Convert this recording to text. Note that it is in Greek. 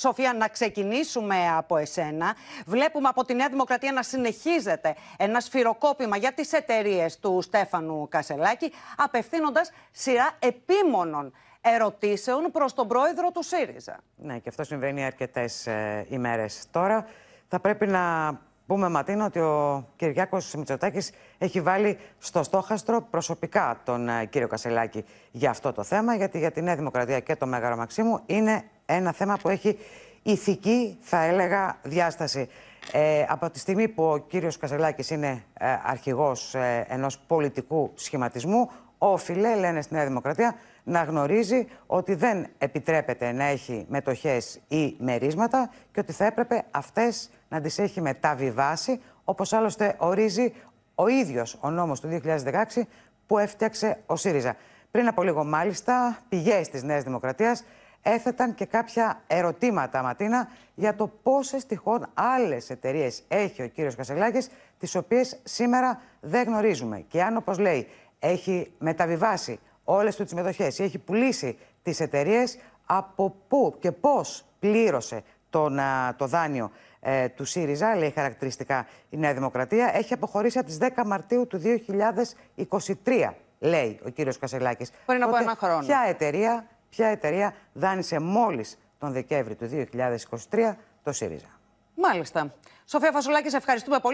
Σοφία, να ξεκινήσουμε από εσένα. Βλέπουμε από τη Νέα Δημοκρατία να συνεχίζεται ένα σφυροκόπημα για τις εταιρείες του Στέφανου Κασελάκη, απευθύνοντας σειρά επίμονων ερωτήσεων προς τον πρόεδρο του ΣΥΡΙΖΑ. Ναι, και αυτό συμβαίνει αρκετές ε, ημέρες τώρα. Θα πρέπει να πούμε, Ματίνο, ότι ο Κυριάκος Μητσοτάκης έχει βάλει στο στόχαστρο προσωπικά τον ε, κύριο Κασελάκη για αυτό το θέμα, γιατί για τη Νέα Δημοκρατία και το Μέγαρο Μαξίμου είναι ένα θέμα που έχει ηθική, θα έλεγα, διάσταση. Ε, από τη στιγμή που ο κύριος Κασελάκης είναι αρχηγό ε, αρχηγός ε, ενός πολιτικού σχηματισμού, όφιλε, λένε στη Νέα Δημοκρατία, να γνωρίζει ότι δεν επιτρέπεται να έχει μετοχές ή μερίσματα και ότι θα έπρεπε αυτές να τις έχει μεταβιβάσει, όπως άλλωστε ορίζει ο ίδιος ο νόμος του 2016 που έφτιαξε ο ΣΥΡΙΖΑ. Πριν από λίγο μάλιστα, πηγές της Νέας Δημοκρατίας έθεταν και κάποια ερωτήματα, Ματίνα, για το πόσες τυχόν άλλες εταιρείες έχει ο κύριος Κασελάκης, τις οποίες σήμερα δεν γνωρίζουμε. Και αν, όπως λέει, έχει μεταβιβάσει όλες τους τις μετοχές ή έχει πουλήσει τις εταιρείες από πού και πώς πλήρωσε το, το δάνειο ε, του ΣΥΡΙΖΑ, λέει χαρακτηριστικά η Νέα Δημοκρατία, έχει αποχωρήσει από τις 10 Μαρτίου του 2023, λέει ο κύριος Κασελάκης. Πριν από ένα χρόνο. Ποια εταιρεία, ποια εταιρεία δάνεισε μόλις τον Δεκέμβρη του 2023 το ΣΥΡΙΖΑ. Μάλιστα. Σοφία Φασουλάκη, σε ευχαριστούμε πολύ.